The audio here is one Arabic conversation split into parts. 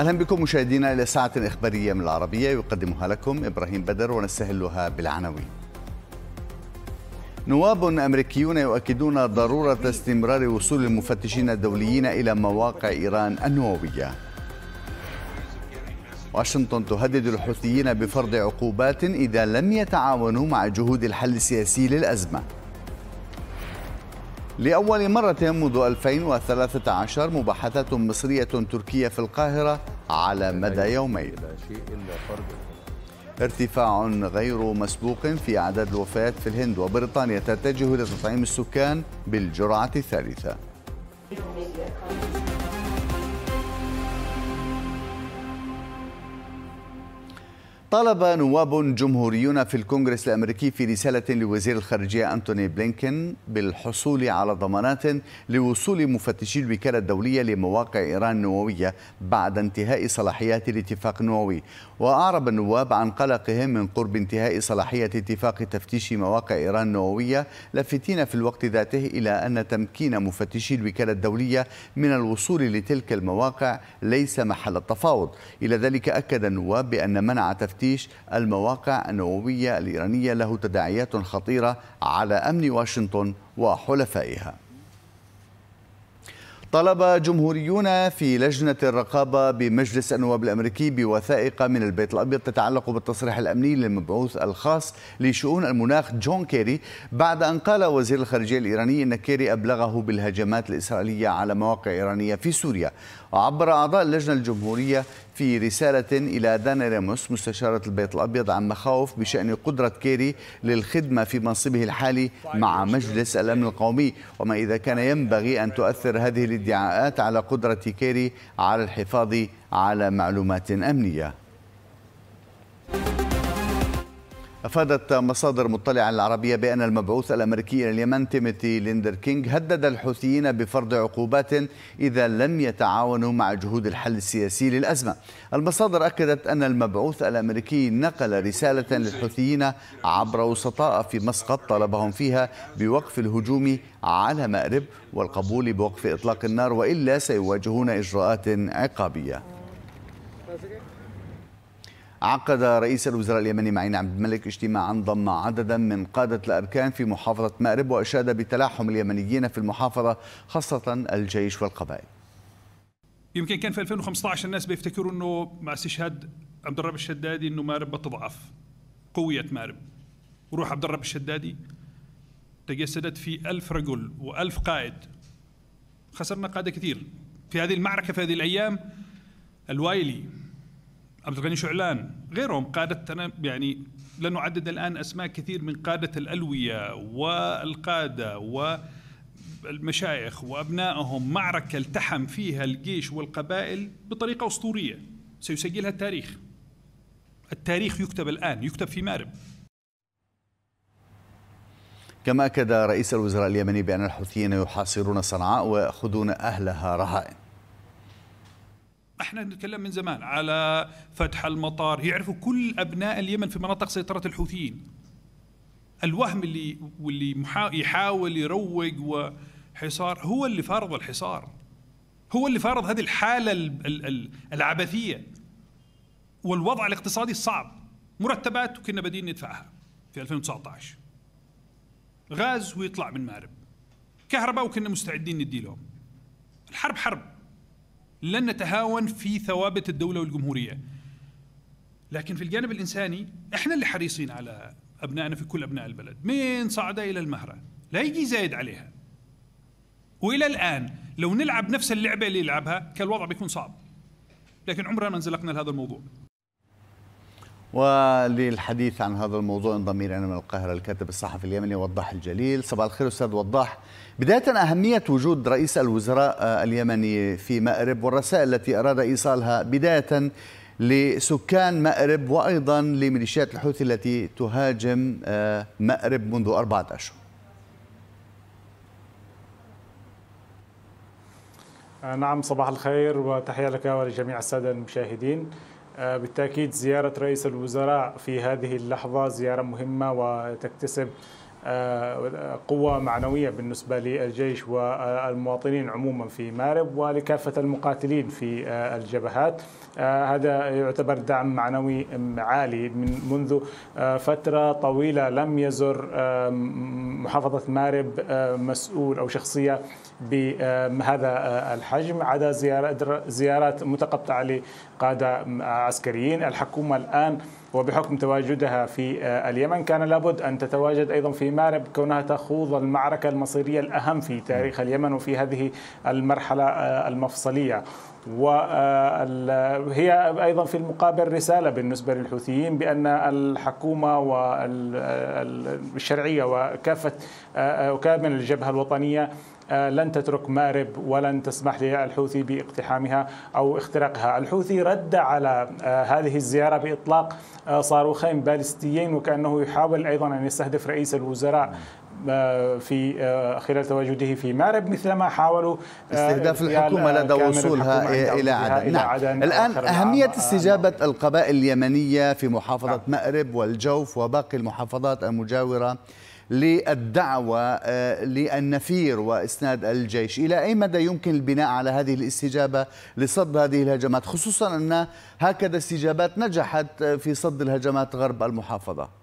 اهلا بكم مشاهدينا الى ساعه اخباريه من العربيه يقدمها لكم ابراهيم بدر ونستهلها بالعناوين. نواب امريكيون يؤكدون ضروره استمرار وصول المفتشين الدوليين الى مواقع ايران النوويه. واشنطن تهدد الحوثيين بفرض عقوبات اذا لم يتعاونوا مع جهود الحل السياسي للازمه. لأول مرة منذ 2013 مباحثات مصرية تركية في القاهرة على مدى يومين ارتفاع غير مسبوق في أعداد الوفيات في الهند وبريطانيا تتجه إلى تطعيم السكان بالجرعة الثالثة طلب نواب جمهوريون في الكونغرس الامريكي في رساله لوزير الخارجيه انتوني بلينكن بالحصول على ضمانات لوصول مفتشي الوكاله الدوليه لمواقع ايران النوويه بعد انتهاء صلاحيات الاتفاق النووي واعرب النواب عن قلقهم من قرب انتهاء صلاحيه اتفاق تفتيش مواقع ايران النوويه لافتين في الوقت ذاته الى ان تمكين مفتشي الوكاله الدوليه من الوصول لتلك المواقع ليس محل التفاوض الى ذلك اكد النواب بان منع تفتيش تفتيش المواقع النووية الإيرانية له تداعيات خطيرة على أمن واشنطن وحلفائها طلب جمهوريون في لجنة الرقابة بمجلس النواب الأمريكي بوثائق من البيت الأبيض تتعلق بالتصريح الأمني للمبعوث الخاص لشؤون المناخ جون كيري بعد أن قال وزير الخارجية الإيراني أن كيري أبلغه بالهجمات الإسرائيلية على مواقع إيرانية في سوريا عبر أعضاء اللجنة الجمهورية في رسالة إلى دانا ريموس مستشارة البيت الأبيض عن مخاوف بشأن قدرة كيري للخدمة في منصبه الحالي مع مجلس الأمن القومي وما إذا كان ينبغي أن تؤثر هذه الادعاءات على قدرة كيري على الحفاظ على معلومات أمنية أفادت مصادر مطلعة العربية بأن المبعوث الأمريكي إلى اليمن تيموثي ليندر كينج هدد الحوثيين بفرض عقوبات إذا لم يتعاونوا مع جهود الحل السياسي للأزمة المصادر أكدت أن المبعوث الأمريكي نقل رسالة للحوثيين عبر وسطاء في مسقط طلبهم فيها بوقف الهجوم على مأرب والقبول بوقف إطلاق النار وإلا سيواجهون إجراءات عقابية عقد رئيس الوزراء اليمني معين عبد الملك اجتماعا ضم عددا من قادة الأركان في محافظة مأرب وأشاد بتلاحم اليمنيين في المحافظة خاصة الجيش والقبائل يمكن كان في 2015 الناس بيفتكروا انه مع استشهاد عبد الرب الشدادي انه مارب بتضعف قويت مارب وروح عبد الرب الشدادي تجسدت في ألف رجل وألف قائد خسرنا قادة كثير في هذه المعركة في هذه الأيام الوايلي عبد الغني شعلان غيرهم قادة يعني لن أعدد الآن أسماء كثير من قادة الألوية والقادة والمشايخ وأبنائهم معركة التحم فيها الجيش والقبائل بطريقة أسطورية سيسجلها التاريخ التاريخ يكتب الآن يكتب في مارب كما أكد رئيس الوزراء اليمني بأن الحوثيين يحاصرون صنعاء ويأخذون أهلها رهائن احنا نتكلم من زمان على فتح المطار يعرفوا كل ابناء اليمن في مناطق سيطره الحوثيين الوهم اللي واللي يحاول يروج وحصار هو اللي فرض الحصار هو اللي فرض هذه الحاله العبثيه والوضع الاقتصادي الصعب مرتبات وكنا بادين ندفعها في 2019 غاز ويطلع من مارب كهرباء وكنا مستعدين ندي لهم الحرب حرب لن نتهاون في ثوابت الدولة والجمهورية لكن في الجانب الإنساني إحنا اللي حريصين على أبنائنا في كل أبناء البلد من صعدة إلى المهرة لا يجي زايد عليها وإلى الآن لو نلعب نفس اللعبة اللي يلعبها كان الوضع بيكون صعب لكن عمرنا ما انزلقنا لهذا الموضوع وللحديث عن هذا الموضوع انضم الينا من القاهره الكاتب الصحفي اليمني وضاح الجليل صباح الخير استاذ وضاح بدايه اهميه وجود رئيس الوزراء آه، اليمني في مأرب والرسائل التي اراد ايصالها بدايه لسكان مأرب وايضا لميليشيات الحوثي التي تهاجم آه، مأرب منذ اربعه اشهر آه، نعم صباح الخير وتحية لك ولجميع السادة المشاهدين آه، بالتأكيد زيارة رئيس الوزراء في هذه اللحظة زيارة مهمة وتكتسب آه، قوة معنوية بالنسبة للجيش والمواطنين عموما في مارب ولكافة المقاتلين في آه، الجبهات آه، هذا يعتبر دعم معنوي عالي من منذ فترة طويلة لم يزر محافظة مارب مسؤول أو شخصية بهذا الحجم عدا زيارات متقطعة لقادة عسكريين الحكومة الآن وبحكم تواجدها في آه، اليمن كان لابد أن تتواجد أيضا في مارب كونها تخوض المعركة المصيرية الأهم في تاريخ اليمن وفي هذه المرحلة آه، المفصلية وهي آه، ايضا في المقابل رساله بالنسبه للحوثيين بان الحكومه والشرعيه وكافه وكامل الجبهه الوطنيه آه، لن تترك مارب ولن تسمح للحوثي باقتحامها أو اختراقها الحوثي رد على آه، هذه الزيارة بإطلاق آه، صاروخين باليستيين وكأنه يحاول أيضا أن يستهدف رئيس الوزراء في خلال تواجده في مأرب مثلما حاولوا استهداف الحكومة لدى وصولها إلى عدن, نعم. عدن الآن أهمية استجابة نعم. القبائل اليمنية في محافظة نعم. مأرب والجوف وباقي المحافظات المجاورة للدعوة آه، للنفير وإسناد الجيش إلى أي مدى يمكن البناء على هذه الاستجابة لصد هذه الهجمات خصوصا أن هكذا استجابات نجحت آه، في صد الهجمات غرب المحافظة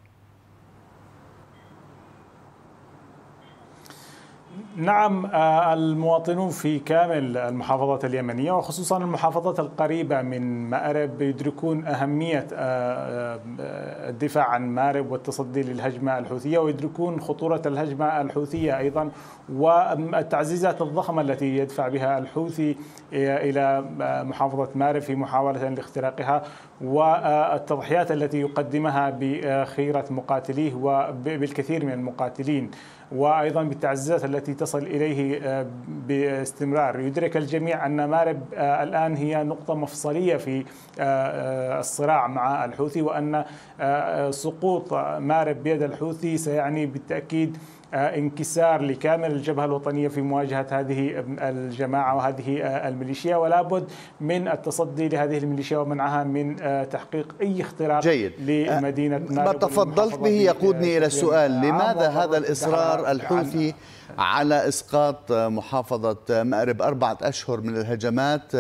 نعم آه، المواطنون في كامل المحافظات اليمنية وخصوصا المحافظات القريبة من مأرب يدركون أهمية آه، آه، الدفاع عن مأرب والتصدي للهجمة الحوثية ويدركون خطورة الهجمة الحوثية أيضا والتعزيزات الضخمة التي يدفع بها الحوثي إلى محافظة مأرب في محاولة لاختراقها والتضحيات التي يقدمها بخيرة مقاتليه وبالكثير من المقاتلين وايضا بالتعزيزات التي تصل اليه آه، باستمرار يدرك الجميع ان مارب آه، الان هي نقطه مفصليه في آه، الصراع مع الحوثي وان سقوط مارب بيد الحوثي سيعني بالتاكيد آه، انكسار لكامل الجبهة الوطنية في مواجهة هذه الجماعة وهذه آه، الميليشيا ولا بد من التصدي لهذه الميليشيا ومنعها من آه، تحقيق أي اختراق جيد. لمدينة ما تفضلت به يقودني إلى السؤال لماذا هذا الإصرار الحوثي على إسقاط محافظة مأرب أربعة أشهر من الهجمات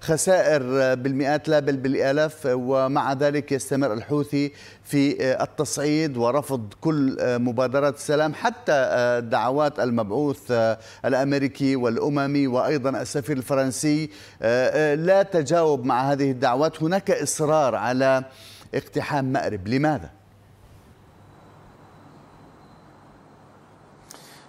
خسائر بالمئات لا بل بالآلاف ومع ذلك يستمر الحوثي في التصعيد ورفض كل مبادرات السلام حتى دعوات المبعوث الأمريكي والأممي وأيضا السفير الفرنسي لا تجاوب مع هذه الدعوات هناك إصرار على اقتحام مأرب لماذا؟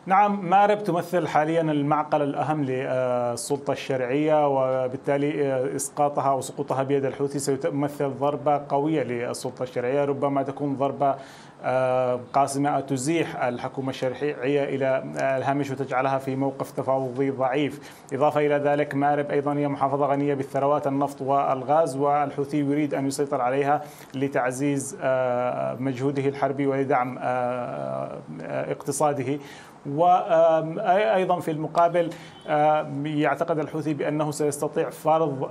نعم مارب تمثل حاليا المعقل الأهم للسلطة الشرعية وبالتالي إسقاطها وسقوطها بيد الحوثي سيمثل ضربة قوية للسلطة الشرعية ربما تكون ضربة آه، قاسمة تزيح الحكومة الشرعية إلى الهامش وتجعلها في موقف تفاوضي ضعيف إضافة إلى ذلك مأرب أيضا هي محافظة غنية بالثروات النفط والغاز والحوثي يريد أن يسيطر عليها لتعزيز آه، مجهوده الحربي ولدعم آه، اقتصاده وايضا في المقابل يعتقد الحوثي بانه سيستطيع فرض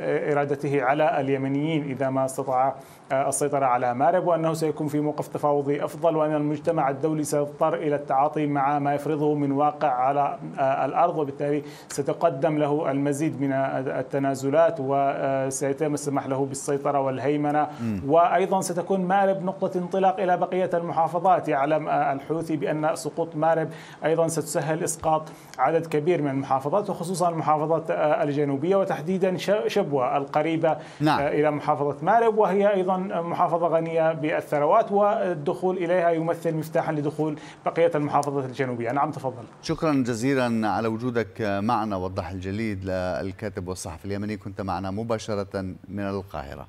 ارادته على اليمنيين اذا ما استطاع آه، السيطرة على مارب وأنه سيكون في موقف تفاوضي أفضل وأن المجتمع الدولي سيضطر إلى التعاطي مع ما يفرضه من واقع على آه، الأرض وبالتالي ستقدم له المزيد من التنازلات وسيتم آه، السماح له بالسيطرة والهيمنة م. وأيضا ستكون مارب نقطة انطلاق إلى بقية المحافظات يعلم الحوثي بأن سقوط مارب أيضا ستسهل إسقاط عدد كبير من المحافظات وخصوصا المحافظات الجنوبية وتحديدا شبوة القريبة نعم. إلى محافظة مارب وهي أيضا محافظة غنية بالثروات والدخول إليها يمثل مفتاحا لدخول بقية المحافظات الجنوبية نعم تفضل شكرا جزيلا على وجودك معنا وضح الجليد للكاتب والصحفي اليمني كنت معنا مباشرة من القاهرة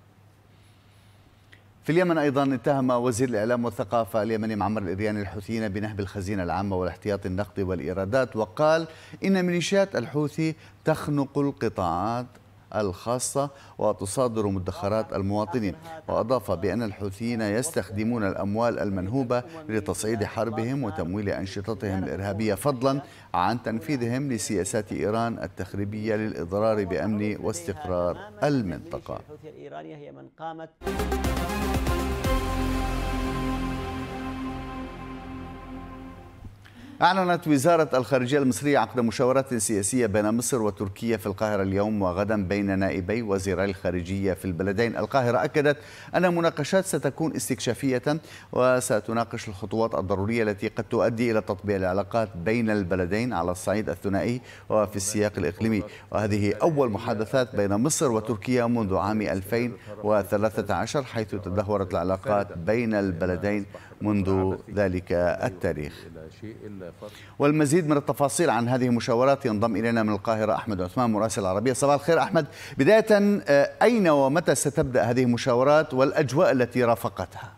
في اليمن أيضا اتهم وزير الإعلام والثقافة اليمني معمر الإريان الحوثيين بنهب الخزينة العامة والاحتياط النقدي والإيرادات وقال إن ميليشيات الحوثي تخنق القطاعات الخاصة وتصادر مدخرات المواطنين وأضاف بأن الحوثيين يستخدمون الأموال المنهوبة لتصعيد حربهم وتمويل أنشطتهم الإرهابية فضلا عن تنفيذهم لسياسات إيران التخريبية للإضرار بأمن واستقرار المنطقة الإيرانية هي من قامت أعلنت وزارة الخارجية المصرية عقد مشاورات سياسية بين مصر وتركيا في القاهرة اليوم وغدا بين نائبي وزيري الخارجية في البلدين القاهرة أكدت أن المناقشات ستكون استكشافية وستناقش الخطوات الضرورية التي قد تؤدي إلى تطبيع العلاقات بين البلدين على الصعيد الثنائي وفي السياق الإقليمي وهذه أول محادثات بين مصر وتركيا منذ عام 2013 حيث تدهورت العلاقات بين البلدين منذ ذلك التاريخ والمزيد من التفاصيل عن هذه المشاورات ينضم إلينا من القاهرة أحمد عثمان مراسل العربية صباح الخير أحمد بداية آه، أين ومتى ستبدأ هذه المشاورات والأجواء التي رافقتها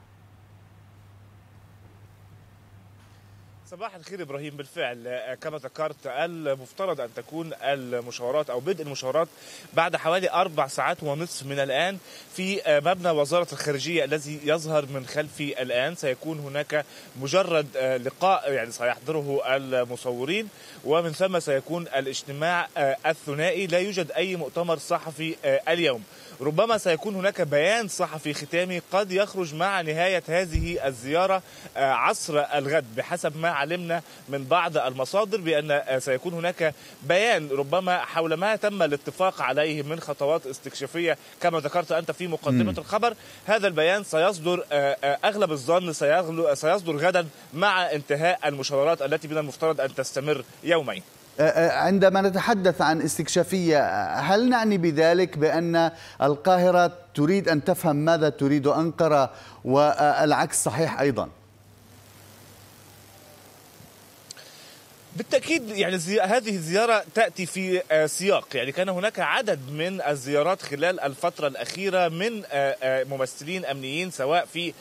صباح الخير ابراهيم بالفعل آه، كما ذكرت المفترض ان تكون المشاورات او بدء المشاورات بعد حوالي اربع ساعات ونصف من الان في آه، مبنى وزاره الخارجيه الذي يظهر من خلفي الان سيكون هناك مجرد آه، لقاء يعني سيحضره المصورين ومن ثم سيكون الاجتماع الثنائي لا يوجد اي مؤتمر صحفي اليوم ربما سيكون هناك بيان صحفي ختامي قد يخرج مع نهاية هذه الزيارة آه، عصر الغد بحسب ما علمنا من بعض المصادر بأن آه، سيكون هناك بيان ربما حول ما تم الاتفاق عليه من خطوات استكشافية كما ذكرت أنت في مقدمة م. الخبر هذا البيان سيصدر آه، أغلب الظن سيصدر غدا مع انتهاء المشاورات التي من المفترض أن تستمر يومين آه، آه، عندما نتحدث عن استكشافية هل نعني بذلك بأن القاهرة تريد أن تفهم ماذا تريد أنقرة والعكس صحيح أيضاً؟ بالتاكيد يعني هذه الزياره تاتي في آه، سياق يعني كان هناك عدد من الزيارات خلال الفتره الاخيره من آه، آه، ممثلين امنيين سواء في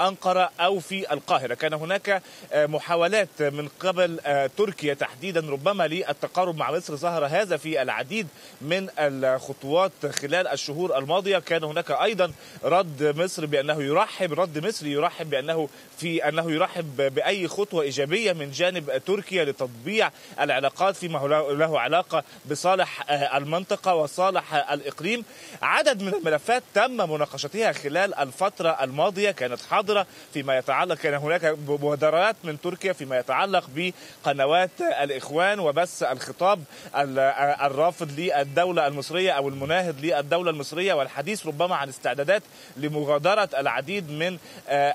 انقره او في القاهره كان هناك محاولات من قبل تركيا تحديدا ربما للتقارب مع مصر ظهر هذا في العديد من الخطوات خلال الشهور الماضيه كان هناك ايضا رد مصر بانه يرحب رد مصري يرحب بانه في انه يرحب باي خطوه ايجابيه من جانب تركيا تركيا لتطبيع العلاقات فيما له علاقه بصالح آه، المنطقه وصالح آه، الاقليم عدد من الملفات تم مناقشتها خلال الفتره الماضيه كانت حاضره فيما يتعلق كان هناك مبادرات من تركيا فيما يتعلق بقنوات الاخوان وبث الخطاب آه، الرافض للدوله المصريه او المناهض للدوله المصريه والحديث ربما عن استعدادات لمغادره العديد من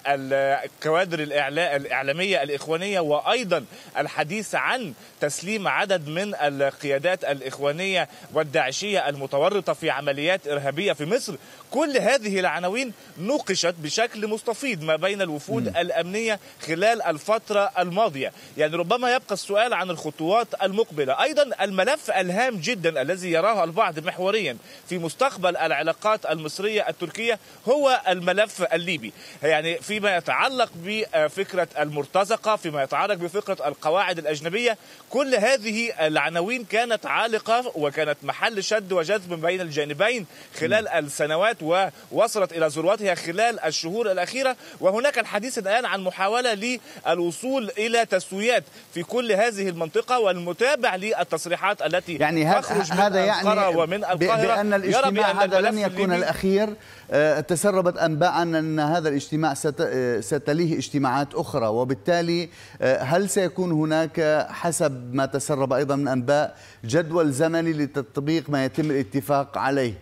الكوادر الاعلاميه الاخوانيه وايضا الحديث الحديث عن تسليم عدد من القيادات الإخوانية والداعشية المتورطة في عمليات إرهابية في مصر كل هذه العناوين نوقشت بشكل مستفيض ما بين الوفود م. الأمنية خلال الفترة الماضية يعني ربما يبقى السؤال عن الخطوات المقبلة أيضا الملف الهام جدا الذي يراه البعض محوريا في مستقبل العلاقات المصرية التركية هو الملف الليبي يعني فيما يتعلق بفكرة المرتزقة فيما يتعلق بفكرة القواعد الأجنبية كل هذه العناوين كانت عالقة وكانت محل شد وجذب بين الجانبين خلال السنوات الانتخابات ووصلت إلى ذروتها خلال الشهور الأخيرة وهناك الحديث الآن عن محاولة للوصول إلى تسويات في كل هذه المنطقة والمتابع للتصريحات التي يعني تخرج من هذا يعني ومن القاهرة بأن الاجتماع بأن هذا لن يكون الأخير آه، تسربت أنباء أن هذا الاجتماع آه، ستليه اجتماعات أخرى وبالتالي آه، هل سيكون هناك حسب ما تسرب أيضا من أنباء جدول زمني لتطبيق ما يتم الاتفاق عليه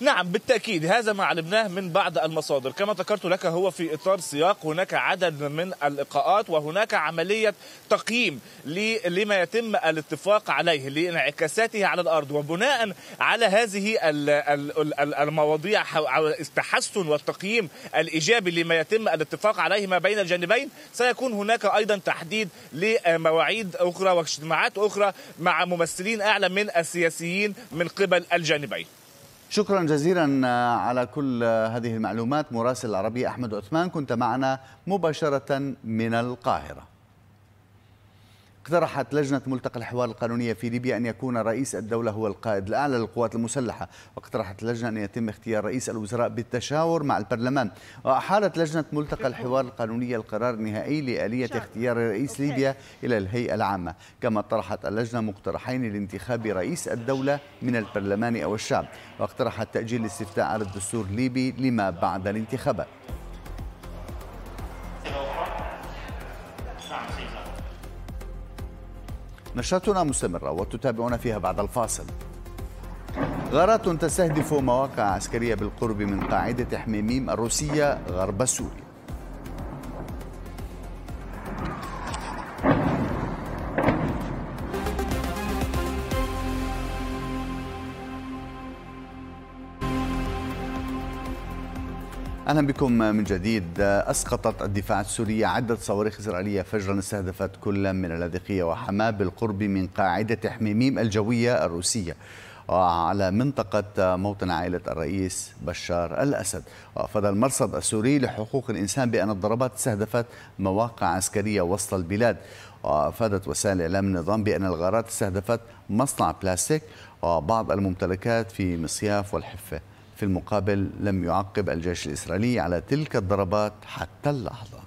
نعم بالتأكيد هذا ما علمناه من بعض المصادر كما ذكرت لك هو في إطار سياق هناك عدد من اللقاءات وهناك عملية تقييم لما يتم الاتفاق عليه لانعكاساته على الأرض وبناء على هذه المواضيع التحسن والتقييم الإيجابي لما يتم الاتفاق عليه ما بين الجانبين سيكون هناك أيضا تحديد لمواعيد أخرى واجتماعات أخرى مع ممثلين أعلى من السياسيين من قبل الجانبين شكرا جزيلا آه، على كل آه، هذه المعلومات مراسل العربية أحمد عثمان كنت معنا مباشرة من القاهرة اقترحت لجنة ملتقى الحوار القانونية في ليبيا أن يكون رئيس الدولة هو القائد الأعلى للقوات المسلحة واقترحت اللجنة أن يتم اختيار رئيس الوزراء بالتشاور مع البرلمان وأحالت لجنة ملتقى الحوار القانونية القرار النهائي لآلية اختيار رئيس ليبيا إلى الهيئة العامة كما طرحت اللجنة مقترحين لانتخاب رئيس الدولة من البرلمان أو الشعب واقترحت تأجيل استفتاء على الدستور الليبي لما بعد الانتخابات نشرتنا مستمرة وتتابعون فيها بعد الفاصل غارات تستهدف مواقع عسكرية بالقرب من قاعدة حميميم الروسية غرب سوريا اهلا بكم من جديد اسقطت الدفاع السوريه عده صواريخ اسرائيليه فجرا استهدفت كل من اللاذقيه وحماه بالقرب من قاعده حميميم الجويه الروسيه على منطقة موطن عائلة الرئيس بشار الأسد وأفاد المرصد السوري لحقوق الإنسان بأن الضربات استهدفت مواقع عسكرية وسط البلاد وأفادت وسائل إعلام النظام بأن الغارات استهدفت مصنع بلاستيك وبعض الممتلكات في مصياف والحفة في المقابل لم يعقب الجيش الإسرائيلي على تلك الضربات حتى اللحظة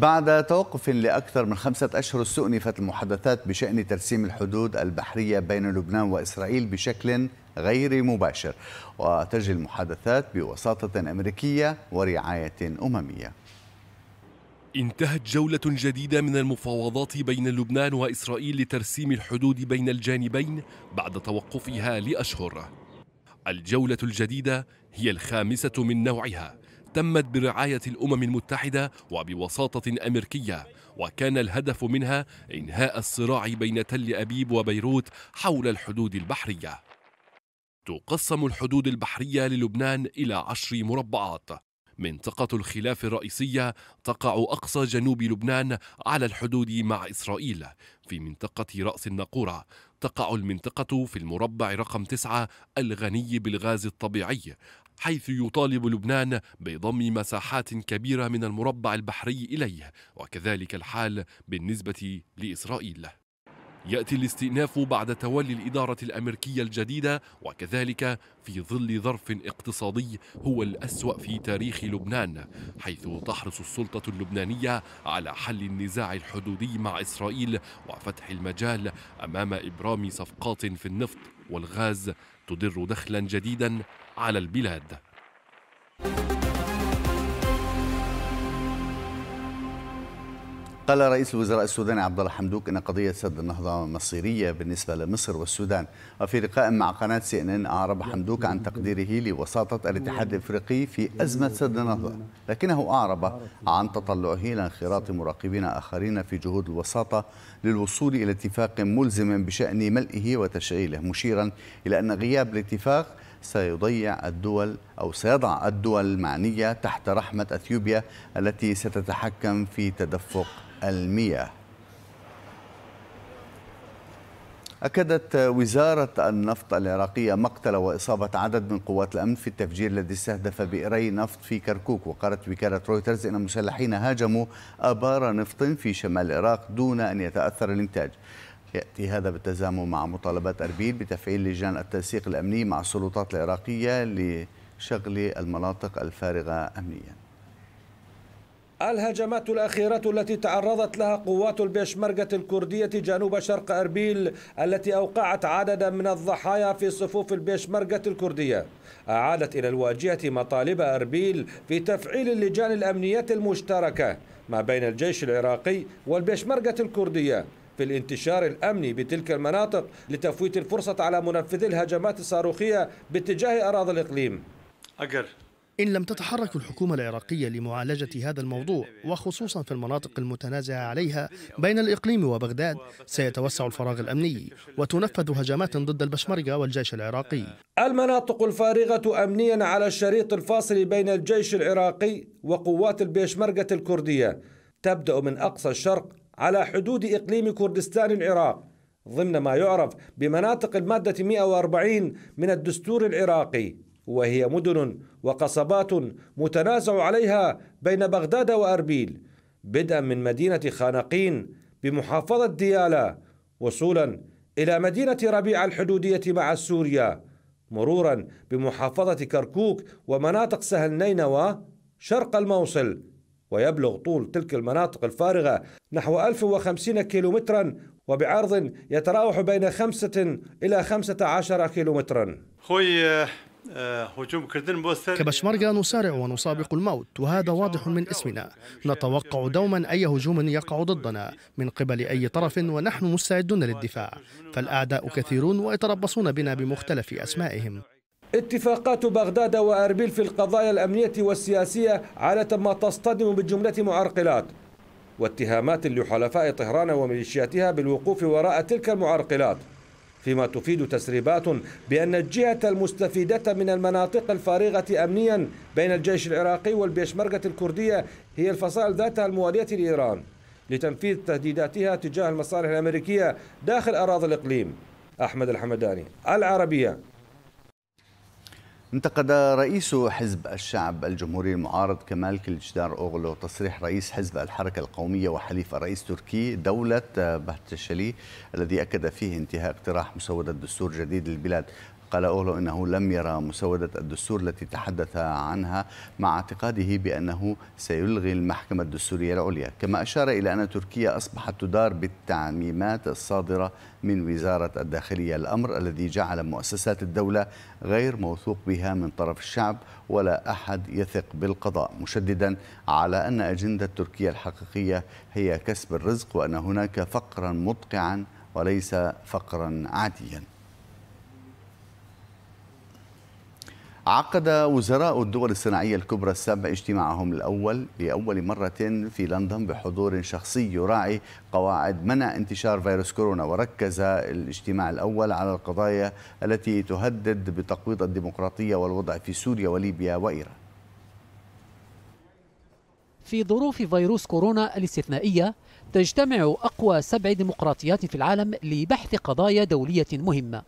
بعد توقف لأكثر من خمسة أشهر استؤنفت المحادثات بشأن ترسيم الحدود البحرية بين لبنان وإسرائيل بشكل غير مباشر وتجري المحادثات بوساطة أمريكية ورعاية أممية انتهت جولة جديدة من المفاوضات بين لبنان وإسرائيل لترسيم الحدود بين الجانبين بعد توقفها لأشهر الجولة الجديدة هي الخامسة من نوعها تمت برعاية الأمم المتحدة وبوساطة أمريكية وكان الهدف منها إنهاء الصراع بين تل أبيب وبيروت حول الحدود البحرية تقسم الحدود البحرية للبنان إلى عشر مربعات منطقة الخلاف الرئيسية تقع أقصى جنوب لبنان على الحدود مع إسرائيل في منطقة رأس الناقورة تقع المنطقة في المربع رقم تسعة الغني بالغاز الطبيعي حيث يطالب لبنان بضم مساحات كبيرة من المربع البحري إليه وكذلك الحال بالنسبة لإسرائيل يأتي الاستئناف بعد تولي الإدارة الأمريكية الجديدة وكذلك في ظل ظرف اقتصادي هو الأسوأ في تاريخ لبنان حيث تحرص السلطة اللبنانية على حل النزاع الحدودي مع إسرائيل وفتح المجال أمام إبرام صفقات في النفط والغاز تدر دخلا جديدا على البلاد قال رئيس الوزراء السوداني عبد الله حمدوك ان قضيه سد النهضه مصيريه بالنسبه لمصر والسودان وفي لقاء مع قناه سي ان ان اعرب حمدوك عن تقديره لوساطه الاتحاد الافريقي في ازمه سد النهضه لكنه اعرب عن تطلعه الى انخراط مراقبين اخرين في جهود الوساطه للوصول الى اتفاق ملزم بشان ملئه وتشغيله مشيرا الى ان غياب الاتفاق سيضيع الدول أو سيضع الدول المعنية تحت رحمة أثيوبيا التي ستتحكم في تدفق المياه أكدت وزارة النفط العراقية مقتل وإصابة عدد من قوات الأمن في التفجير الذي استهدف بئري نفط في كركوك وقالت وكالة رويترز أن المسلحين هاجموا آبار نفط في شمال العراق دون أن يتأثر الإنتاج يأتي هذا بالتزامن مع مطالبات أربيل بتفعيل لجان التنسيق الأمني مع السلطات العراقية لشغل المناطق الفارغة أمنياً الهجمات الأخيرة التي تعرضت لها قوات البيشمركة الكردية جنوب شرق أربيل التي أوقعت عددا من الضحايا في صفوف البيشمركة الكردية أعادت إلى الواجهة مطالب أربيل في تفعيل اللجان الأمنية المشتركة ما بين الجيش العراقي والبيشمركة الكردية في الانتشار الأمني بتلك المناطق لتفويت الفرصة على منفذي الهجمات الصاروخية باتجاه أراضي الإقليم أجر إن لم تتحرك الحكومة العراقية لمعالجة هذا الموضوع وخصوصا في المناطق المتنازعه عليها بين الإقليم وبغداد سيتوسع الفراغ الأمني وتنفذ هجمات ضد البشمركة والجيش العراقي المناطق الفارغة أمنيا على الشريط الفاصل بين الجيش العراقي وقوات البيشمركة الكردية تبدأ من أقصى الشرق على حدود إقليم كردستان العراق ضمن ما يعرف بمناطق المادة 140 من الدستور العراقي وهي مدن وقصبات متنازع عليها بين بغداد وأربيل بدءا من مدينة خانقين بمحافظة ديالى وصولا إلى مدينة ربيع الحدودية مع سوريا مرورا بمحافظة كركوك ومناطق سهل نينوى شرق الموصل ويبلغ طول تلك المناطق الفارغة نحو 1050 كيلومترا وبعرض يتراوح بين خمسة إلى 15 كيلومترا خوي آه، هجوم كبشمركة نسارع ونسابق الموت وهذا واضح من اسمنا نتوقع دوما أي هجوم يقع ضدنا من قبل أي طرف ونحن مستعدون للدفاع فالأعداء كثيرون ويتربصون بنا بمختلف أسمائهم اتفاقات بغداد وأربيل في القضايا الأمنية والسياسية عادة ما تصطدم بجملة معرقلات واتهامات لحلفاء طهران وميليشياتها بالوقوف وراء تلك المعرقلات فيما تفيد تسريبات بأن الجهة المستفيدة من المناطق الفارغة أمنيا بين الجيش العراقي والبيشمركة الكردية هي الفصائل ذاتها الموالية لإيران لتنفيذ تهديداتها تجاه المصالح الأمريكية داخل أراضي الإقليم أحمد الحمداني العربية انتقد رئيس حزب الشعب الجمهوري المعارض كمال كلجدار اوغلو تصريح رئيس حزب الحركه القوميه وحليف الرئيس التركي دوله بهتشلي الذي اكد فيه انتهاء اقتراح مسوده دستور جديد للبلاد، قال أولو أنه لم يرى مسودة الدستور التي تحدث عنها مع اعتقاده بأنه سيلغي المحكمة الدستورية العليا كما أشار إلى أن تركيا أصبحت تدار بالتعميمات الصادرة من وزارة الداخلية الأمر الذي جعل مؤسسات الدولة غير موثوق بها من طرف الشعب ولا أحد يثق بالقضاء مشددا على أن أجندة تركيا الحقيقية هي كسب الرزق وأن هناك فقرا مدقعا وليس فقرا عاديا عقد وزراء الدول الصناعية الكبرى السبع اجتماعهم الأول لأول مرة في لندن بحضور شخصي يراعي قواعد منع انتشار فيروس كورونا وركز الاجتماع الأول على القضايا التي تهدد بتقويض الديمقراطية والوضع في سوريا وليبيا وإيران في ظروف فيروس كورونا الاستثنائية تجتمع أقوى سبع ديمقراطيات في العالم لبحث قضايا دولية مهمة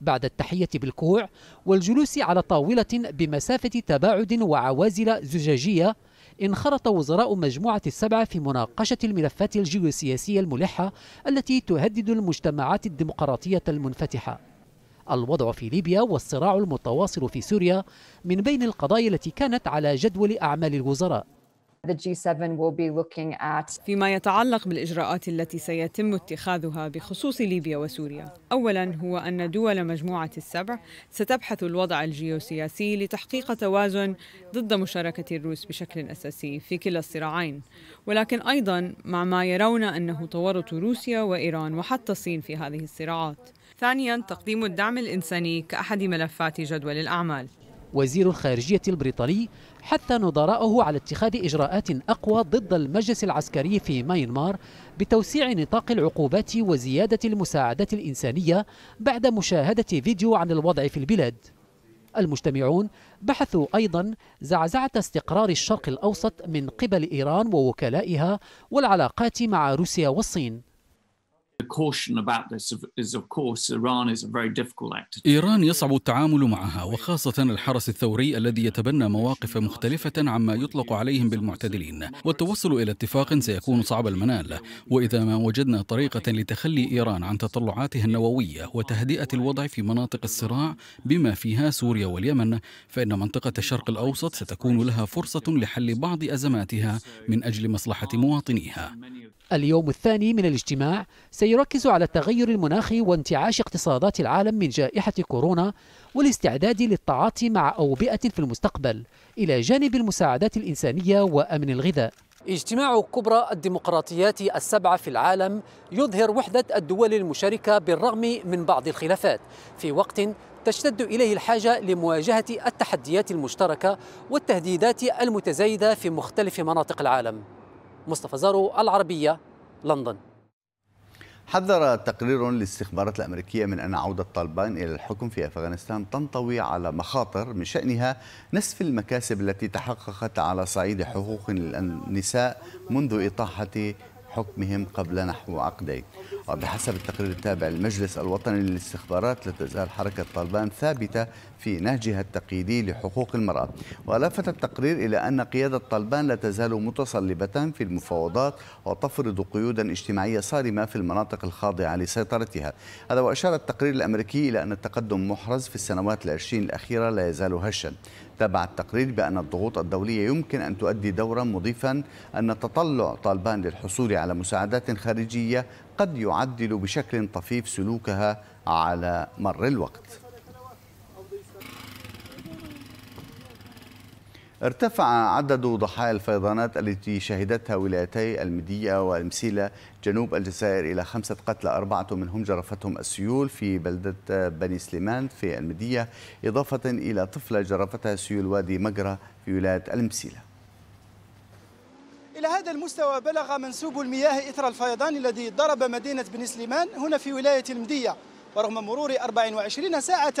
بعد التحية بالكوع والجلوس على طاولة بمسافة تباعد وعوازل زجاجية انخرط وزراء مجموعة السبعة في مناقشة الملفات الجيوسياسية الملحة التي تهدد المجتمعات الديمقراطية المنفتحة الوضع في ليبيا والصراع المتواصل في سوريا من بين القضايا التي كانت على جدول أعمال الوزراء فيما يتعلق بالإجراءات التي سيتم اتخاذها بخصوص ليبيا وسوريا أولا هو أن دول مجموعة السبع ستبحث الوضع الجيوسياسي لتحقيق توازن ضد مشاركة الروس بشكل أساسي في كلا الصراعين ولكن أيضا مع ما يرون أنه تورط روسيا وإيران وحتى الصين في هذه الصراعات ثانيا تقديم الدعم الإنساني كأحد ملفات جدول الأعمال وزير الخارجية البريطاني حتى نظراءه على اتخاذ إجراءات أقوى ضد المجلس العسكري في ماينمار بتوسيع نطاق العقوبات وزيادة المساعدات الإنسانية بعد مشاهدة فيديو عن الوضع في البلاد المجتمعون بحثوا أيضا زعزعة استقرار الشرق الأوسط من قبل إيران ووكلائها والعلاقات مع روسيا والصين إيران يصعب التعامل معها وخاصة الحرس الثوري الذي يتبنى مواقف مختلفة عما يطلق عليهم بالمعتدلين والتوصل إلى اتفاق سيكون صعب المنال وإذا ما وجدنا طريقة لتخلي إيران عن تطلعاتها النووية وتهدئة الوضع في مناطق الصراع بما فيها سوريا واليمن فإن منطقة الشرق الأوسط ستكون لها فرصة لحل بعض أزماتها من أجل مصلحة مواطنيها اليوم الثاني من الاجتماع سيركز على التغير المناخي وانتعاش اقتصادات العالم من جائحة كورونا والاستعداد للتعاطي مع أوبئة في المستقبل إلى جانب المساعدات الإنسانية وأمن الغذاء اجتماع كبرى الديمقراطيات السبعة في العالم يظهر وحدة الدول المشاركة بالرغم من بعض الخلافات في وقت تشتد إليه الحاجة لمواجهة التحديات المشتركة والتهديدات المتزايدة في مختلف مناطق العالم مصطفى زارو العربية لندن حذر تقرير للاستخبارات الأمريكية من أن عودة طالبان إلى الحكم في أفغانستان تنطوي على مخاطر من شأنها نسف المكاسب التي تحققت على صعيد حقوق النساء منذ إطاحة حكمهم قبل نحو عقدين وبحسب التقرير التابع للمجلس الوطني للاستخبارات لا تزال حركة طالبان ثابتة في نهجها التقييدي لحقوق المرأة ولفت التقرير إلى أن قيادة طالبان لا تزال متصلبة في المفاوضات وتفرض قيودا اجتماعية صارمة في المناطق الخاضعة لسيطرتها هذا وأشار التقرير الأمريكي إلى أن التقدم محرز في السنوات العشرين الأخيرة لا يزال هشا تابع التقرير بأن الضغوط الدولية يمكن أن تؤدي دورا مضيفا أن تطلع طالبان للحصول على مساعدات خارجية قد يعدل بشكل طفيف سلوكها على مر الوقت ارتفع عدد ضحايا الفيضانات التي شهدتها ولايتي المدية والمسيلة جنوب الجزائر إلى خمسة قتلى أربعة منهم جرفتهم السيول في بلدة بني سليمان في المدية إضافة إلى طفلة جرفتها سيول وادي مجرى في ولاية المسيلة إلى هذا المستوى بلغ منسوب المياه إثر الفيضان الذي ضرب مدينة بن سليمان هنا في ولاية المدية ورغم مرور 24 ساعة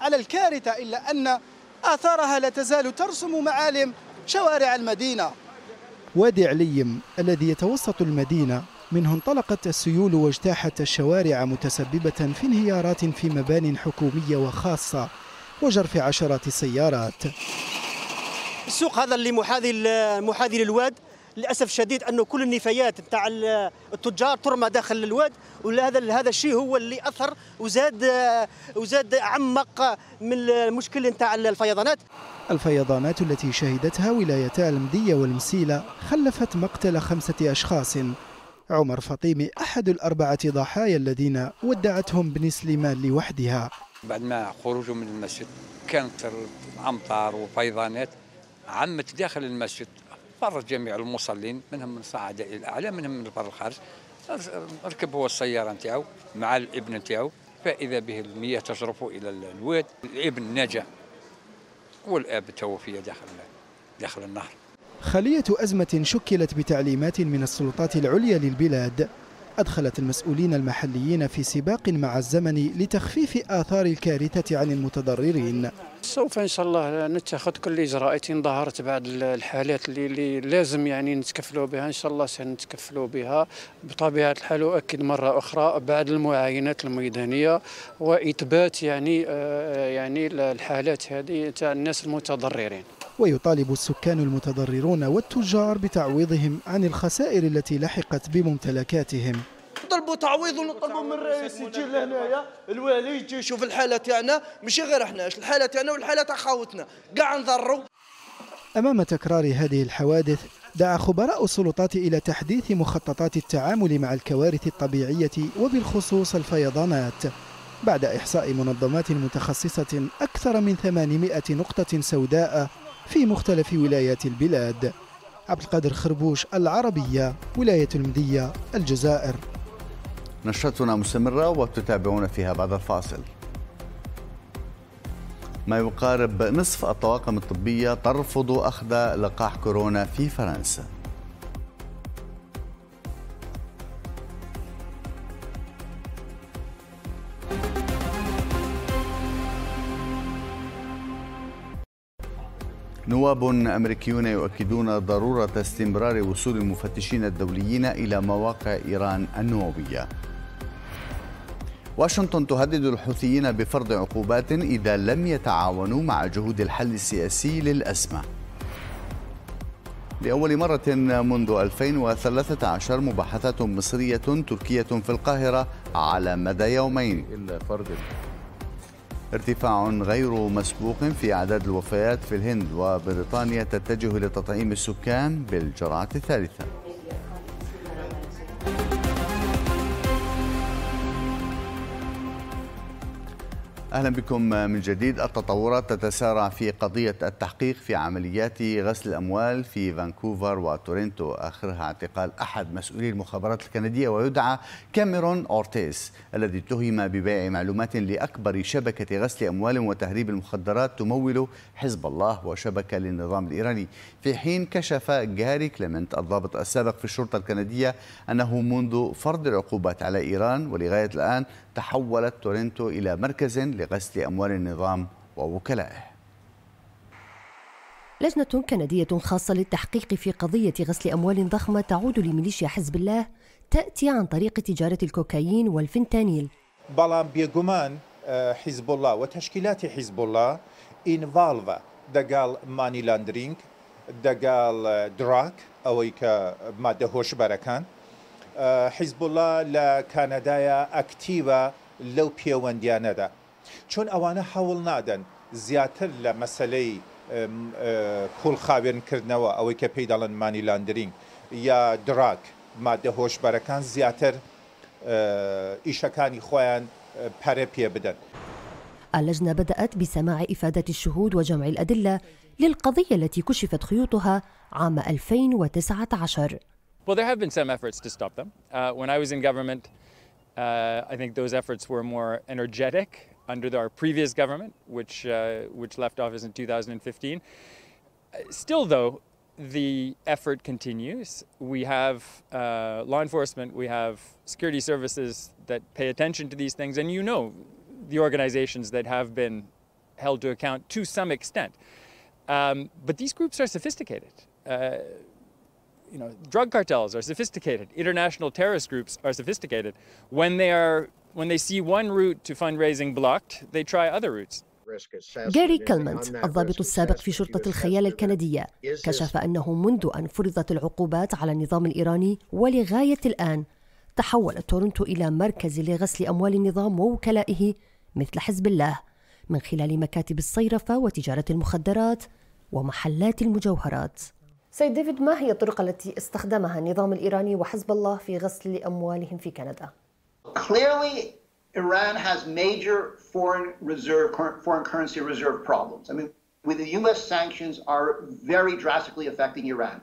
على الكارثة إلا أن آثارها لا تزال ترسم معالم شوارع المدينة وادي عليم الذي يتوسط المدينة منه انطلقت السيول واجتاحت الشوارع متسببة في انهيارات في مبان حكومية وخاصة وجرف عشرات السيارات السوق هذا اللي محاذي محاذي للواد للاسف الشديد انه كل النفايات نتاع التجار ترمى داخل الواد وهذا هذا الشيء هو اللي اثر وزاد وزاد عمق من المشكل نتاع الفيضانات الفيضانات التي شهدتها ولايتا المدية والمسيلة خلفت مقتل خمسة أشخاص عمر فطيمي أحد الأربعة ضحايا الذين ودعتهم بن سليمان لوحدها بعد ما خروجوا من المسجد كانت الأمطار وفيضانات عمت داخل المسجد فرج جميع المصلين منهم من صعد الى الاعلى منهم من البر الخارج ركب هو السياره نتاعو مع الابن نتاعو فاذا به المياه تجرف الى الواد الابن نجا والاب توفي داخل داخل النهر خلية أزمة شكلت بتعليمات من السلطات العليا للبلاد أدخلت المسؤولين المحليين في سباق مع الزمن لتخفيف آثار الكارثة عن المتضررين سوف إن شاء الله نتخذ كل الإجراءات ظهرت بعض الحالات اللي, اللي لازم يعني نتكفلوا بها إن شاء الله سنتكفلوا بها بطبيعة الحال أؤكد مرة أخرى بعد المعاينات الميدانية وإثبات يعني آه، يعني الحالات هذه تاع الناس المتضررين ويطالب السكان المتضررون والتجار بتعويضهم عن الخسائر التي لحقت بممتلكاتهم نطلبوا تعويض ونطلبوا من الرئيس يجي لهنايا الوالي يجي يشوف الحاله تاعنا ماشي غير احنا الحاله تاعنا والحاله تاع خاوتنا كاع نضروا امام تكرار هذه الحوادث دعا خبراء السلطات إلى تحديث مخططات التعامل مع الكوارث الطبيعية وبالخصوص الفيضانات بعد إحصاء منظمات متخصصة أكثر من 800 نقطة سوداء في مختلف ولايات البلاد عبد القادر خربوش العربية ولاية المدية الجزائر نشرتنا مستمرة وتتابعون فيها بعد الفاصل ما يقارب نصف الطواقم الطبية ترفض أخذ لقاح كورونا في فرنسا نواب أمريكيون يؤكدون ضرورة استمرار وصول المفتشين الدوليين إلى مواقع إيران النووية واشنطن تهدد الحوثيين بفرض عقوبات إذا لم يتعاونوا مع جهود الحل السياسي للأزمة لأول مرة منذ 2013 مباحثات مصرية تركية في القاهرة على مدى يومين ارتفاع غير مسبوق في أعداد الوفيات في الهند وبريطانيا تتجه لتطعيم السكان بالجرعة الثالثة أهلا بكم من جديد التطورات تتسارع في قضية التحقيق في عمليات غسل الأموال في فانكوفر وتورنتو آخرها اعتقال أحد مسؤولي المخابرات الكندية ويدعى كاميرون اورتيس الذي اتهم ببيع معلومات لأكبر شبكة غسل أموال وتهريب المخدرات تمول حزب الله وشبكة للنظام الإيراني في حين كشف جاري كليمنت الضابط السابق في الشرطة الكندية أنه منذ فرض العقوبات على إيران ولغاية الآن تحولت تورنتو إلى مركز لغسل أموال النظام ووكلائه لجنة كندية خاصة للتحقيق في قضية غسل أموال ضخمة تعود لميليشيا حزب الله تأتي عن طريق تجارة الكوكايين والفنتانيل آه، حزب الله وتشكيلات حزب الله انفالفا دقال ماني لاندرينج دقال دراك آه، اويكا مادة هوش هۆشبەرەکان آه، حزب الله لە کانەدایە ئەکتیڤە لەو دا چون اوانا حول نادن زياتر لە مەسلەی پول خاوێنکردنەوە ئەوەی کە پێی دەڵەن مانی لاندرینگ یا دراک مادە هۆشببەرەکان زیاتر ئیشەکانی خۆیان پەرە پێ بدن اللجنة بدأت بسماع إفادة الشهود وجمع الأدلة للقضية التي كشفت خيوطها عام 2019 Well, there have been some efforts to stop them. Uh, when I was in government, uh, I think those efforts were more energetic under our previous government, which, uh, which left office in 2015. Uh, still, though, the effort continues. We have uh, law enforcement, we have security services that pay attention to these things, and you know the organizations that have been held to account to some extent. Um, but these groups are sophisticated. Uh, you know, drug cartels are sophisticated, international terrorist groups are sophisticated. When they are when they see one route to fundraising blocked, they try other routes. جاري كلمنت الضابط السابق في شرطة الخيال الكندية كشف أنه منذ أن فرضت العقوبات على النظام الإيراني ولغاية الآن تحولت تورنتو إلى مركز لغسل أموال النظام ووكلائه مثل حزب الله من خلال مكاتب الصيرفة وتجارة المخدرات ومحلات المجوهرات سيد ديفيد ما هي الطرق التي استخدمها النظام الإيراني وحزب الله في غسل أموالهم في كندا؟ Clearly, Iran has major foreign reserve, foreign currency reserve problems. I mean, with the U.S. sanctions are very drastically affecting Iran.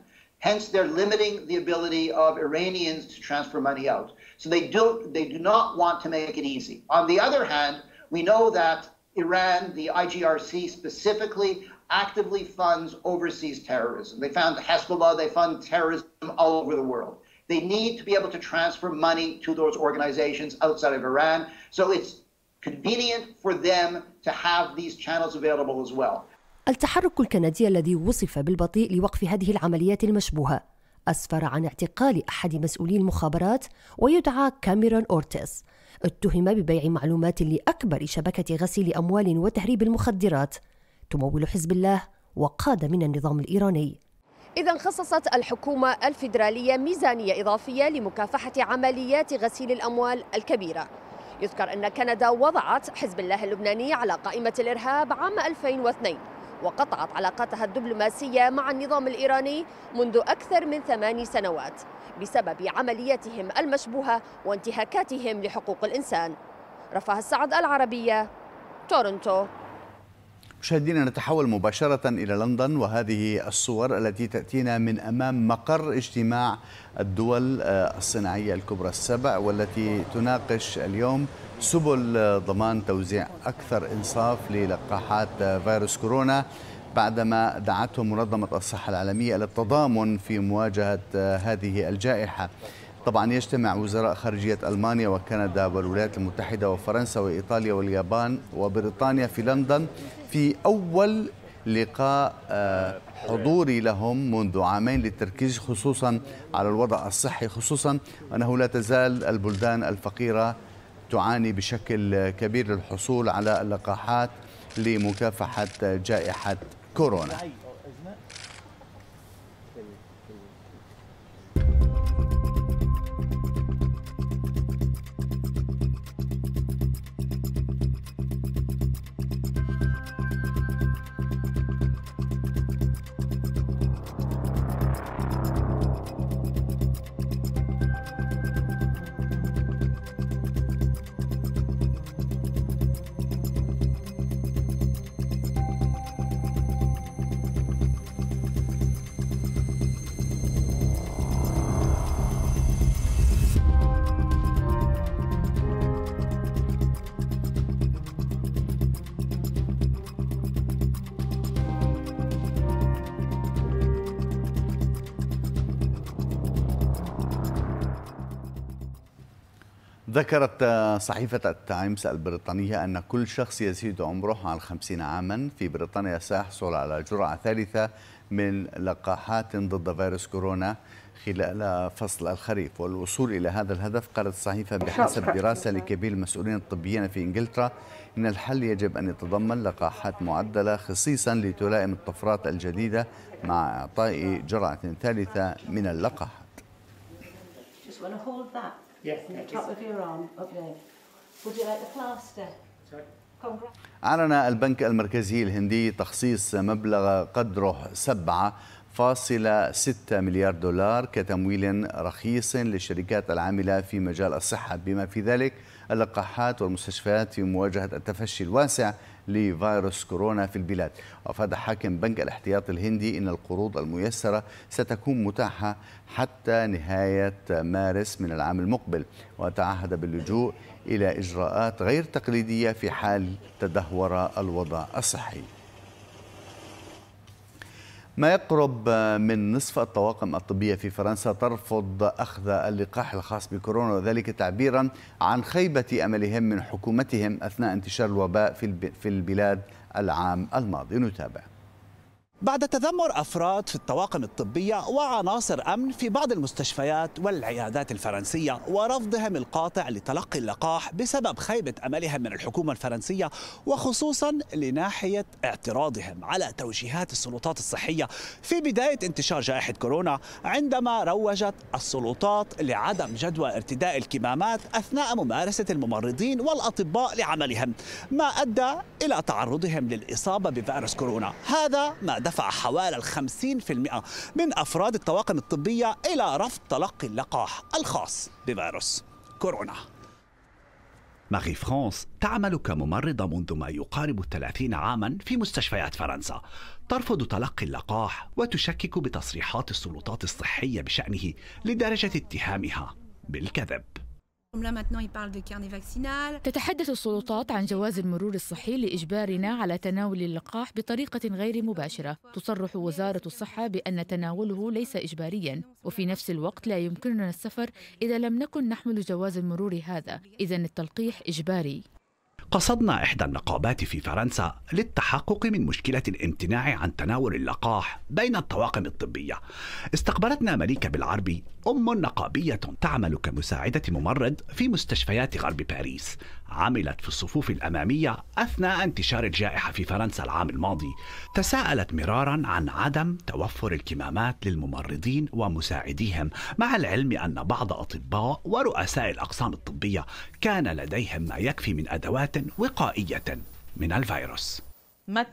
Hence, they're limiting the ability of Iranians to transfer money out. So they do, they do not want to make it easy. On the other hand, we know that Iran, the IGRC specifically, actively funds overseas terrorism. They fund Hezbollah, they fund terrorism all over the world. They need to be able to transfer money to those organizations outside of Iran. So it's convenient for them to have these channels available as well. التحرك الكندي الذي وصف بالبطيء لوقف هذه العمليات المشبوهة أسفر عن اعتقال أحد مسؤولي المخابرات ويدعى كاميرون أورتيز اتهم ببيع معلومات لأكبر شبكة غسيل أموال وتهريب المخدرات تمول حزب الله وقاد من النظام الإيراني إذا خصصت الحكومة الفيدرالية ميزانية إضافية لمكافحة عمليات غسيل الأموال الكبيرة يذكر أن كندا وضعت حزب الله اللبناني على قائمة الإرهاب عام 2002 وقطعت علاقاتها الدبلوماسية مع النظام الإيراني منذ أكثر من ثماني سنوات بسبب عملياتهم المشبوهة وانتهاكاتهم لحقوق الإنسان رفاه السعد العربية تورنتو مشاهدينا نتحول مباشرة إلى لندن وهذه الصور التي تأتينا من أمام مقر اجتماع الدول الصناعية الكبرى السبع والتي تناقش اليوم سبل ضمان توزيع أكثر إنصاف للقاحات فيروس كورونا بعدما دعته منظمة الصحة العالمية إلى التضامن في مواجهة هذه الجائحة طبعا يجتمع وزراء خارجية ألمانيا وكندا والولايات المتحدة وفرنسا وإيطاليا واليابان وبريطانيا في لندن في أول لقاء آه، حضوري لهم منذ عامين للتركيز خصوصا على الوضع الصحي خصوصا أنه لا تزال البلدان الفقيرة تعاني بشكل كبير للحصول على اللقاحات لمكافحة جائحة كورونا ذكرت آه، صحيفة التايمز البريطانية أن كل شخص يزيد عمره عن خمسين عاما في بريطانيا سيحصل على جرعة ثالثة من لقاحات ضد فيروس كورونا خلال فصل الخريف والوصول إلى هذا الهدف قالت الصحيفة بحسب دراسة لكبير المسؤولين الطبيين في إنجلترا إن الحل يجب أن يتضمن لقاحات معدلة خصيصا لتلائم الطفرات الجديدة مع إعطاء جرعة ثالثة من اللقاحات أعلن البنك المركزي الهندي تخصيص مبلغ قدره 7.6 مليار دولار كتمويل رخيص للشركات العاملة في مجال الصحة بما في ذلك اللقاحات والمستشفيات في مواجهة التفشي الواسع لفيروس كورونا في البلاد وأفاد حاكم بنك الاحتياط الهندي أن القروض الميسرة ستكون متاحة حتى نهاية مارس من العام المقبل وتعهد باللجوء إلى إجراءات غير تقليدية في حال تدهور الوضع الصحي ما يقرب من نصف الطواقم الطبية في فرنسا ترفض أخذ اللقاح الخاص بكورونا وذلك تعبيرا عن خيبة أملهم من حكومتهم أثناء انتشار الوباء في البلاد العام الماضي نتابع بعد تذمر افراد في الطواقم الطبيه وعناصر امن في بعض المستشفيات والعيادات الفرنسيه ورفضهم القاطع لتلقي اللقاح بسبب خيبه املهم من الحكومه الفرنسيه وخصوصا لناحيه اعتراضهم على توجيهات السلطات الصحيه في بدايه انتشار جائحه كورونا عندما روجت السلطات لعدم جدوى ارتداء الكمامات اثناء ممارسه الممرضين والاطباء لعملهم ما ادى الى تعرضهم للاصابه بفيروس كورونا هذا ما دفع حوالي ال 50% من أفراد الطواقم الطبية إلى رفض تلقي اللقاح الخاص بفيروس كورونا ماري فرانس تعمل كممرضة منذ ما يقارب الثلاثين عاما في مستشفيات فرنسا ترفض تلقي اللقاح وتشكك بتصريحات السلطات الصحية بشأنه لدرجة اتهامها بالكذب تتحدث السلطات عن جواز المرور الصحي لإجبارنا على تناول اللقاح بطريقة غير مباشرة تصرح وزارة الصحة بأن تناوله ليس إجباريا وفي نفس الوقت لا يمكننا السفر إذا لم نكن نحمل جواز المرور هذا إذا التلقيح إجباري قصدنا إحدى النقابات في فرنسا للتحقق من مشكلة الامتناع عن تناول اللقاح بين الطواقم الطبية استقبلتنا مليكة بالعربي أم نقابية تعمل كمساعدة ممرض في مستشفيات غرب باريس عملت في الصفوف الأمامية أثناء انتشار الجائحة في فرنسا العام الماضي تساءلت مرارا عن عدم توفر الكمامات للممرضين ومساعديهم مع العلم أن بعض أطباء ورؤساء الأقسام الطبية كان لديهم ما يكفي من أدوات وقائية من الفيروس ما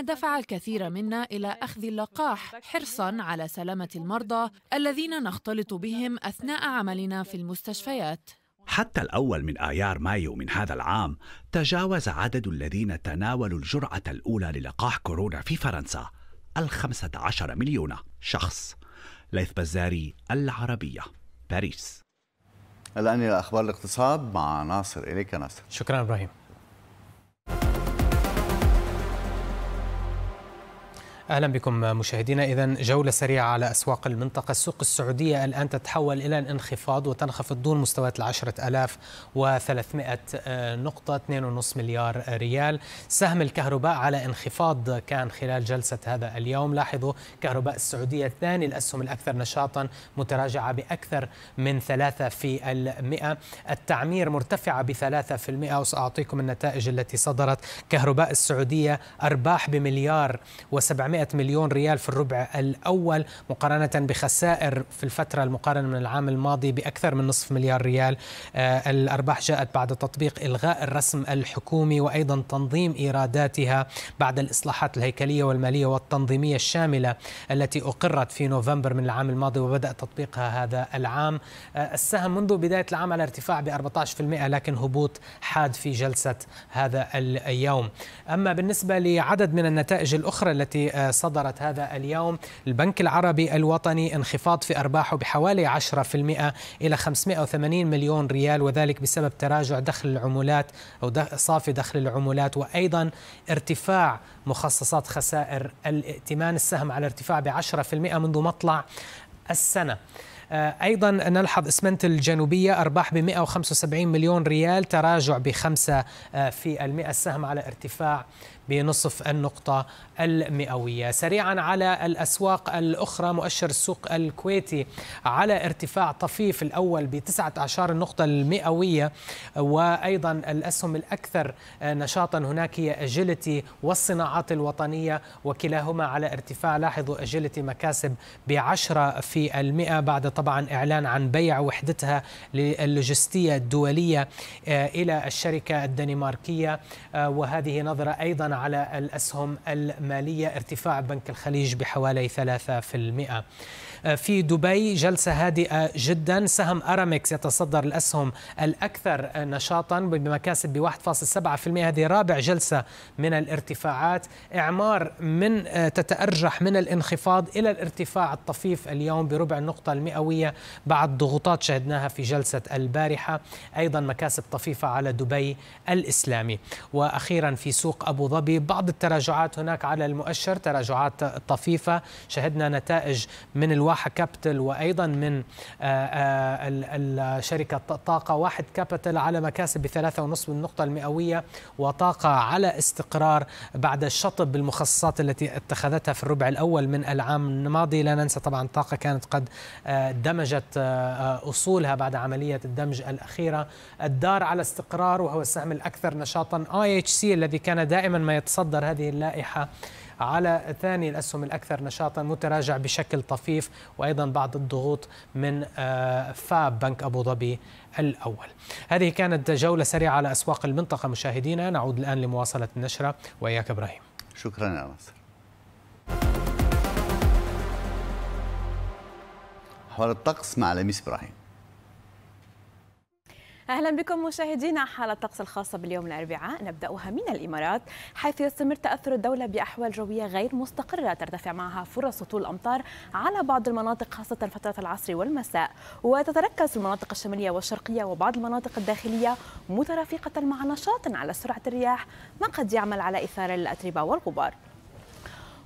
دفع الكثير منا إلى أخذ اللقاح حرصا على سلامة المرضى الذين نختلط بهم أثناء عملنا في المستشفيات حتى الأول من آيار مايو من هذا العام تجاوز عدد الذين تناولوا الجرعة الأولى للقاح كورونا في فرنسا الخمسة عشر مليون شخص ليث بزاري العربية باريس الآن إلى أخبار الاقتصاد مع ناصر إليك ناصر شكرا إبراهيم اهلا بكم مشاهدينا اذا جوله سريعه على اسواق المنطقه السوق السعوديه الان تتحول الى انخفاض وتنخفض دون مستويات ال 10300 نقطه 2.5 مليار ريال سهم الكهرباء على انخفاض كان خلال جلسه هذا اليوم لاحظوا كهرباء السعوديه ثاني الاسهم الاكثر نشاطا متراجعه باكثر من 3 في المئة التعمير مرتفعه ب 3 في المئة وساعطيكم النتائج التي صدرت كهرباء السعوديه ارباح بمليار و700 700 مليون ريال في الربع الأول مقارنة بخسائر في الفترة المقارنة من العام الماضي بأكثر من نصف مليار ريال آه، الأرباح جاءت بعد تطبيق إلغاء الرسم الحكومي وأيضا تنظيم إيراداتها بعد الإصلاحات الهيكلية والمالية والتنظيمية الشاملة التي أقرت في نوفمبر من العام الماضي وبدأ تطبيقها هذا العام آه، السهم منذ بداية العام على ارتفاع ب 14% لكن هبوط حاد في جلسة هذا اليوم أما بالنسبة لعدد من النتائج الأخرى التي آه، صدرت هذا اليوم البنك العربي الوطني انخفاض في أرباحه بحوالي 10% إلى 580 مليون ريال وذلك بسبب تراجع دخل العمولات أو صافي دخل العمولات وأيضا ارتفاع مخصصات خسائر الائتمان السهم على ارتفاع ب 10% منذ مطلع السنة آه، أيضا نلحظ إسمنت الجنوبية أرباح ب 175 مليون ريال تراجع بخمسة آه، في المئة السهم على ارتفاع بنصف النقطة المئوية سريعا على الأسواق الأخرى مؤشر السوق الكويتي على ارتفاع طفيف الأول بتسعة عشر النقطة المئوية وأيضا الأسهم الأكثر آه، نشاطا هناك هي أجلتي والصناعات الوطنية وكلاهما على ارتفاع لاحظوا أجلتي مكاسب بعشرة في المئة بعد طبعا إعلان عن بيع وحدتها للوجستية الدولية آه، إلى الشركة الدنماركية آه، وهذه نظرة أيضا على الأسهم المالية ارتفاع بنك الخليج بحوالي 3% آه، في دبي جلسة هادئة جدا سهم أرامكس يتصدر الأسهم الأكثر نشاطا بمكاسب ب 1.7% هذه رابع جلسة من الارتفاعات إعمار من آه، تتأرجح من الانخفاض إلى الارتفاع الطفيف اليوم بربع النقطة المئوية بعد ضغوطات شهدناها في جلسة البارحة أيضا مكاسب طفيفة على دبي الإسلامي وأخيرا في سوق أبو ظبي بعض التراجعات هناك على المؤشر تراجعات طفيفة شهدنا نتائج من الواحد واحة كابيتال وأيضا من آه، آه، شركة طاقة واحد كابيتال على مكاسب بثلاثة ونصف النقطة المئوية وطاقة على استقرار بعد الشطب بالمخصصات التي اتخذتها في الربع الأول من العام الماضي لا ننسى طبعا الطاقة كانت قد آه، دمجت أصولها بعد عملية الدمج الأخيرة الدار على استقرار وهو السهم الأكثر نشاطا آي اتش سي الذي كان دائما ما يتصدر هذه اللائحة على ثاني الأسهم الأكثر نشاطا متراجع بشكل طفيف وأيضا بعد الضغوط من آه، فاب بنك أبو ظبي الأول هذه كانت جولة سريعة على أسواق المنطقة مشاهدينا نعود الآن لمواصلة النشرة وإياك إبراهيم شكرا يا ناصر حول الطقس مع لميس إبراهيم اهلا بكم مشاهدينا حاله الطقس الخاصه باليوم الاربعاء نبداها من الامارات حيث يستمر تاثر الدوله باحوال جويه غير مستقره ترتفع معها فرص هطول الامطار على بعض المناطق خاصه فتره العصر والمساء وتتركز المناطق الشماليه والشرقيه وبعض المناطق الداخليه مترافقه مع نشاط على سرعه الرياح ما قد يعمل على اثاره الاتربه والغبار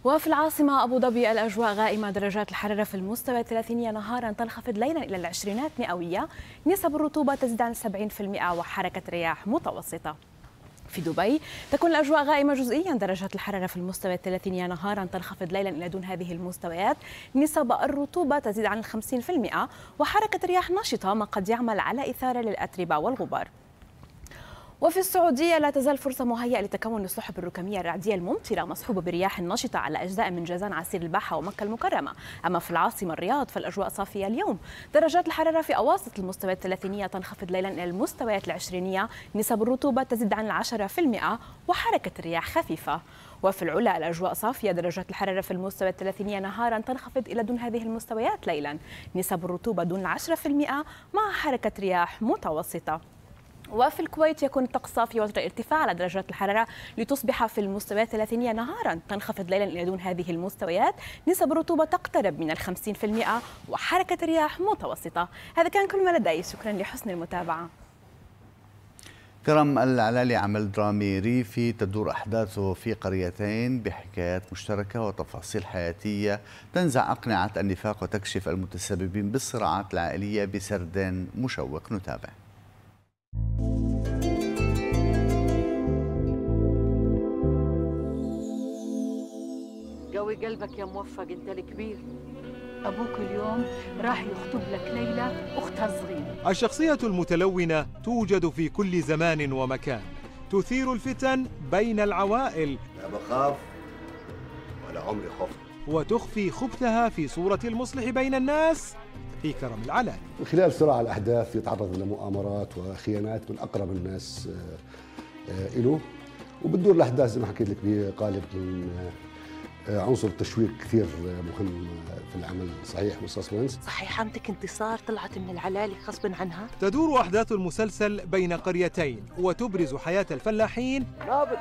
وفي العاصمة أبو ظبي الأجواء غائمة درجات الحرارة في المستوى الثلاثينية نهارا تنخفض ليلا إلى العشرينات مئوية نسب الرطوبة تزيد عن 70% وحركة رياح متوسطة في دبي تكون الأجواء غائمة جزئيا درجات الحرارة في المستوى الثلاثينية نهارا تنخفض ليلا إلى دون هذه المستويات نسب الرطوبة تزيد عن 50% وحركة رياح نشطة ما قد يعمل على إثارة للأتربة والغبار وفي السعودية لا تزال فرصة مهيئة لتكون السحب الركامية الرعدية الممطرة مصحوبة برياح نشطة على أجزاء من جازان عسير الباحة ومكة المكرمة أما في العاصمة الرياض فالأجواء صافية اليوم درجات الحرارة في أواسط المستويات الثلاثينية تنخفض ليلا إلى المستويات العشرينية نسب الرطوبة تزيد عن العشرة في المئة وحركة الرياح خفيفة وفي العلا الأجواء صافية درجات الحرارة في المستوى الثلاثينية نهارا تنخفض إلى دون هذه المستويات ليلا نسب الرطوبة دون العشرة في المئة مع حركة رياح متوسطة وفي الكويت يكون الطقس صافي وتر ارتفاع على درجات الحرارة لتصبح في المستويات الثلاثينية نهارا تنخفض ليلا إلى دون هذه المستويات نسب الرطوبة تقترب من الخمسين في المئة وحركة رياح متوسطة هذا كان كل ما لدي شكرا لحسن المتابعة كرم العلالي عمل درامي ريفي تدور أحداثه في قريتين بحكايات مشتركة وتفاصيل حياتية تنزع أقنعة النفاق وتكشف المتسببين بالصراعات العائلية بسرد مشوق نتابع قوي قلبك يا موفق انت الكبير أبوك اليوم راح يخطب لك ليلى أختها الصغيرة الشخصية المتلونة توجد في كل زمان ومكان تثير الفتن بين العوائل لا بخاف ولا عمري خفت وتخفي خبثها في صورة المصلح بين الناس في كرم من خلال صراع الأحداث يتعرض لمؤامرات وخيانات من أقرب الناس له آه، آه، وبتدور الأحداث زي ما حكيت لك بقالب من آه، عنصر التشويق كثير مهم في العمل صحيح والسسبنس صحيح عمتك انتصار طلعت من العلالي غصبا عنها تدور احداث المسلسل بين قريتين وتبرز حياه الفلاحين نابت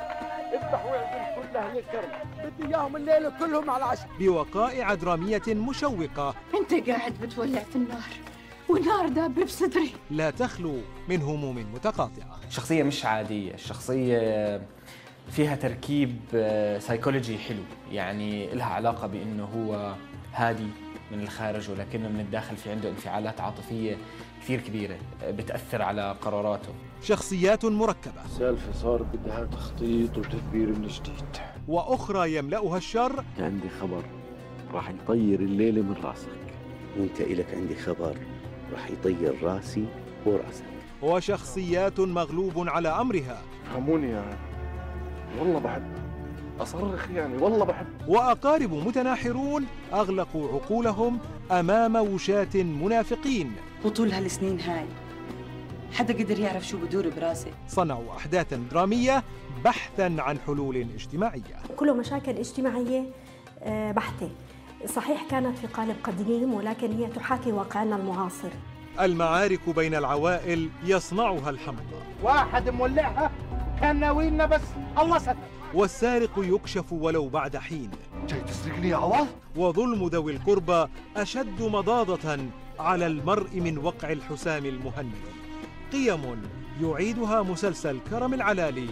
افتح واعزل اهل الكرم بدي اياهم الليله كلهم على العشاء بوقائع دراميه مشوقه انت قاعد بتولع في النار والنار دابه بصدري لا تخلو من هموم متقاطعه شخصيه مش عاديه الشخصيه فيها تركيب سايكولوجي آه، حلو يعني لها علاقه بانه هو هادي من الخارج ولكنه من الداخل في عنده انفعالات عاطفيه كثير كبيره آه، بتاثر على قراراته شخصيات مركبه سالفه صار بدها تخطيط وتدبير من جديد وأخرى يملأها الشر عندي خبر راح يطير الليلة من راسك وانت إلك عندي خبر راح يطير راسي وراسك وشخصيات مغلوب على أمرها فهموني يعني والله بحب أصرخ يعني والله بحب وأقارب متناحرون أغلقوا عقولهم أمام وشاة منافقين وطول هالسنين هاي حدا قدر يعرف شو بدور براسي صنعوا أحداثا درامية بحثا عن حلول اجتماعية كله مشاكل اجتماعية آه، بحتة صحيح كانت في قالب قديم ولكن هي تحاكي واقعنا المعاصر المعارك بين العوائل يصنعها الحمقى واحد مولعها كان ناويلنا بس الله ستر والسارق يكشف ولو بعد حين جاي تسرقني يا عوض وظلم ذوي القربى أشد مضاضة على المرء من وقع الحسام المهند قيم يعيدها مسلسل كرم العلالي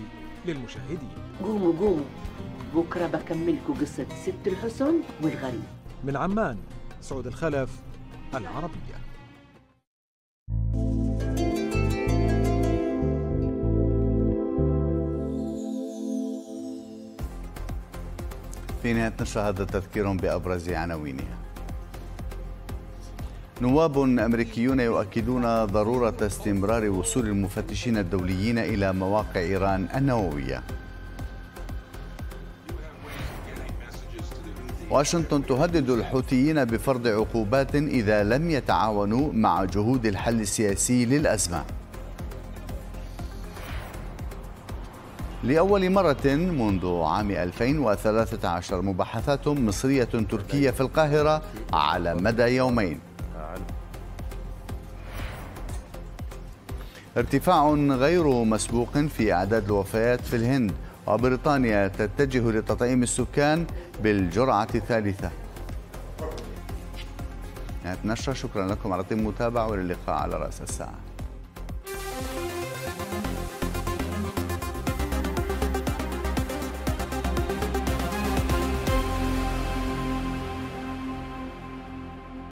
للمشاهدين قوموا قوموا بكرة بكملكم قصة ست الحسن والغريب من عمان سعود الخلف العربية في نهاية نشر هذا تذكير بأبرز عناوينها نواب أمريكيون يؤكدون ضرورة استمرار وصول المفتشين الدوليين إلى مواقع إيران النووية واشنطن تهدد الحوثيين بفرض عقوبات إذا لم يتعاونوا مع جهود الحل السياسي للأزمة لأول مرة منذ عام 2013 مباحثات مصرية تركية في القاهرة على مدى يومين ارتفاع غير مسبوق في أعداد الوفيات في الهند وبريطانيا تتجه لتطعيم السكان بالجرعة الثالثة نهاية نعم، نشرة شكرا لكم على طيب المتابعة وللقاء على رأس الساعة